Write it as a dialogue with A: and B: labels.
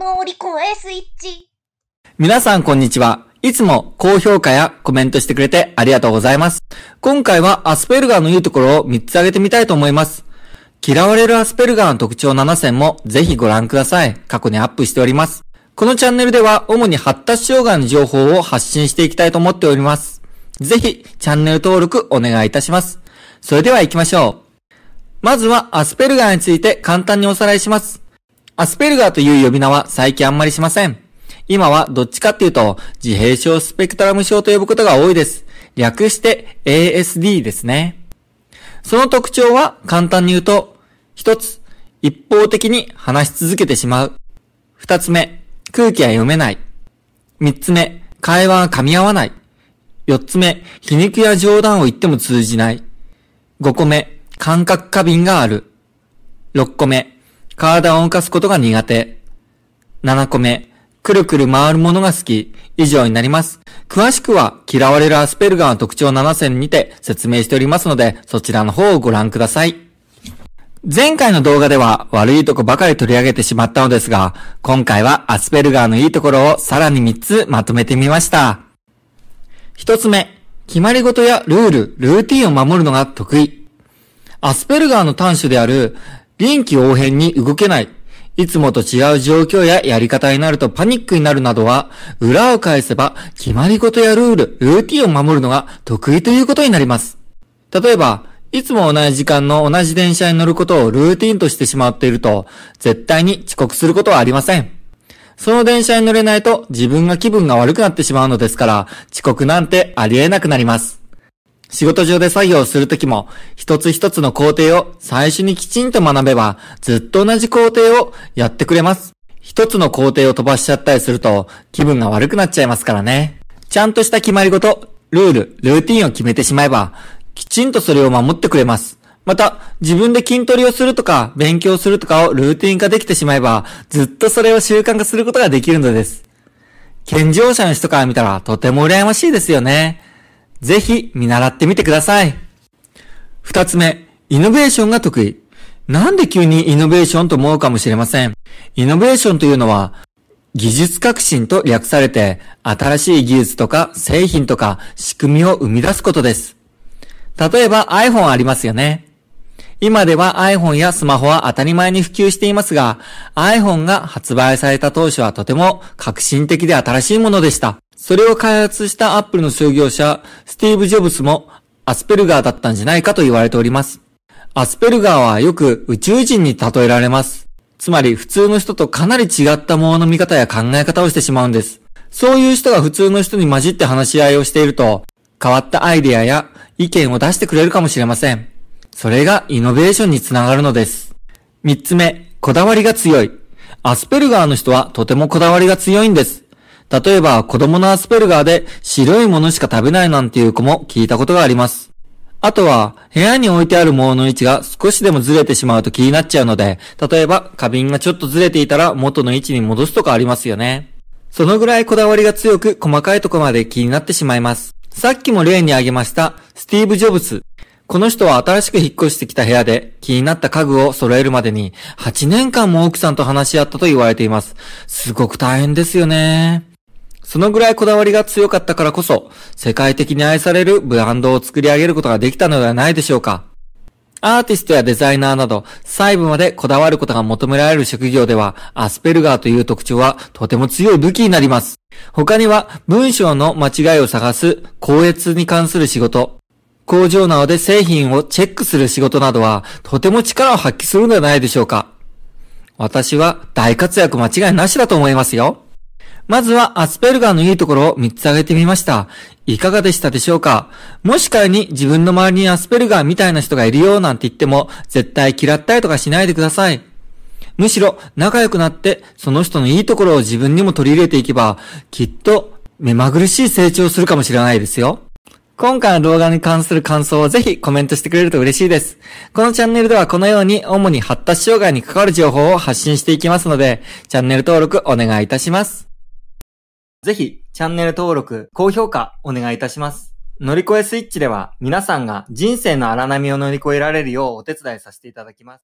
A: 乗り越えスイッチ。皆さんこんにちは。いつも高評価やコメントしてくれてありがとうございます。今回はアスペルガーのいいところを3つ挙げてみたいと思います。嫌われるアスペルガーの特徴7選もぜひご覧ください。過去にアップしております。このチャンネルでは主に発達障害の情報を発信していきたいと思っております。ぜひチャンネル登録お願いいたします。それでは行きましょう。まずはアスペルガーについて簡単におさらいします。アスペルガーという呼び名は最近あんまりしません。今はどっちかっていうと、自閉症スペクトラム症と呼ぶことが多いです。略して ASD ですね。その特徴は簡単に言うと、一つ、一方的に話し続けてしまう。二つ目、空気は読めない。三つ目、会話が噛み合わない。四つ目、皮肉や冗談を言っても通じない。五個目、感覚過敏がある。六個目、体を動かすことが苦手。7個目、くるくる回るものが好き。以上になります。詳しくは、嫌われるアスペルガーの特徴7選にて説明しておりますので、そちらの方をご覧ください。前回の動画では悪いとこばかり取り上げてしまったのですが、今回はアスペルガーのいいところをさらに3つまとめてみました。1つ目、決まり事やルール、ルーティンを守るのが得意。アスペルガーの端所である臨機応変に動けない、いつもと違う状況ややり方になるとパニックになるなどは、裏を返せば決まり事やルール、ルーティンを守るのが得意ということになります。例えば、いつも同じ時間の同じ電車に乗ることをルーティンとしてしまっていると、絶対に遅刻することはありません。その電車に乗れないと自分が気分が悪くなってしまうのですから、遅刻なんてありえなくなります。仕事上で作業をするときも、一つ一つの工程を最初にきちんと学べば、ずっと同じ工程をやってくれます。一つの工程を飛ばしちゃったりすると、気分が悪くなっちゃいますからね。ちゃんとした決まりごと、ルール、ルーティンを決めてしまえば、きちんとそれを守ってくれます。また、自分で筋トレをするとか、勉強するとかをルーティン化できてしまえば、ずっとそれを習慣化することができるのです。健常者の人から見たらとても羨ましいですよね。ぜひ見習ってみてください。二つ目、イノベーションが得意。なんで急にイノベーションと思うかもしれません。イノベーションというのは、技術革新と略されて、新しい技術とか製品とか仕組みを生み出すことです。例えば iPhone ありますよね。今では iPhone やスマホは当たり前に普及していますが、iPhone が発売された当初はとても革新的で新しいものでした。それを開発したアップルの創業者、スティーブ・ジョブスもアスペルガーだったんじゃないかと言われております。アスペルガーはよく宇宙人に例えられます。つまり普通の人とかなり違ったものの見方や考え方をしてしまうんです。そういう人が普通の人に混じって話し合いをしていると、変わったアイデアや意見を出してくれるかもしれません。それがイノベーションにつながるのです。三つ目、こだわりが強い。アスペルガーの人はとてもこだわりが強いんです。例えば子供のアスペルガーで白いものしか食べないなんていう子も聞いたことがあります。あとは、部屋に置いてあるものの位置が少しでもずれてしまうと気になっちゃうので、例えば花瓶がちょっとずれていたら元の位置に戻すとかありますよね。そのぐらいこだわりが強く細かいとこまで気になってしまいます。さっきも例に挙げました、スティーブ・ジョブス。この人は新しく引っ越してきた部屋で気になった家具を揃えるまでに8年間も奥さんと話し合ったと言われています。すごく大変ですよね。そのぐらいこだわりが強かったからこそ、世界的に愛されるブランドを作り上げることができたのではないでしょうか。アーティストやデザイナーなど、細部までこだわることが求められる職業では、アスペルガーという特徴はとても強い武器になります。他には、文章の間違いを探す、校閲に関する仕事、工場などで製品をチェックする仕事などは、とても力を発揮するのではないでしょうか。私は大活躍間違いなしだと思いますよ。まずはアスペルガーのいいところを3つ挙げてみました。いかがでしたでしょうかもし仮に自分の周りにアスペルガーみたいな人がいるよなんて言っても、絶対嫌ったりとかしないでください。むしろ仲良くなって、その人のいいところを自分にも取り入れていけば、きっと目まぐるしい成長するかもしれないですよ。今回の動画に関する感想をぜひコメントしてくれると嬉しいです。このチャンネルではこのように主に発達障害に関わる情報を発信していきますので、チャンネル登録お願いいたします。ぜひチャンネル登録、高評価お願いいたします。乗り越えスイッチでは皆さんが人生の荒波を乗り越えられるようお手伝いさせていただきます。